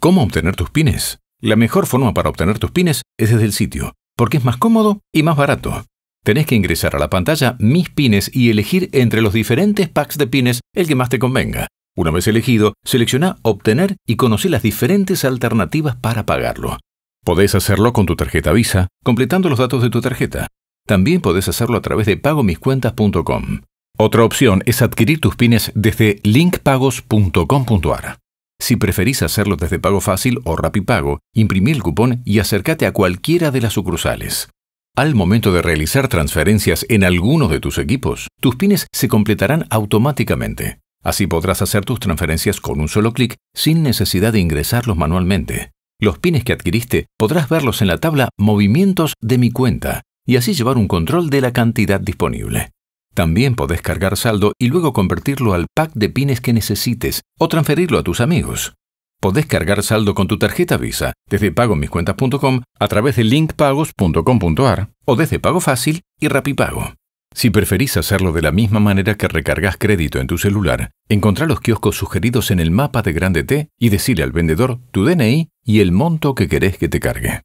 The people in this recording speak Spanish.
¿Cómo obtener tus pines? La mejor forma para obtener tus pines es desde el sitio, porque es más cómodo y más barato. Tenés que ingresar a la pantalla Mis pines y elegir entre los diferentes packs de pines el que más te convenga. Una vez elegido, selecciona Obtener y conoce las diferentes alternativas para pagarlo. Podés hacerlo con tu tarjeta Visa, completando los datos de tu tarjeta. También podés hacerlo a través de pagomiscuentas.com. Otra opción es adquirir tus pines desde linkpagos.com.ar. Si preferís hacerlo desde Pago Fácil o RapiPago, imprimí el cupón y acércate a cualquiera de las sucursales. Al momento de realizar transferencias en alguno de tus equipos, tus pines se completarán automáticamente. Así podrás hacer tus transferencias con un solo clic sin necesidad de ingresarlos manualmente. Los pines que adquiriste podrás verlos en la tabla Movimientos de mi cuenta y así llevar un control de la cantidad disponible. También podés cargar saldo y luego convertirlo al pack de pines que necesites o transferirlo a tus amigos. Podés cargar saldo con tu tarjeta Visa desde pagomiscuentas.com a través de linkpagos.com.ar o desde Pago Fácil y Rapipago. Si preferís hacerlo de la misma manera que recargas crédito en tu celular, encontrá los kioscos sugeridos en el mapa de Grande T y decirle al vendedor tu DNI y el monto que querés que te cargue.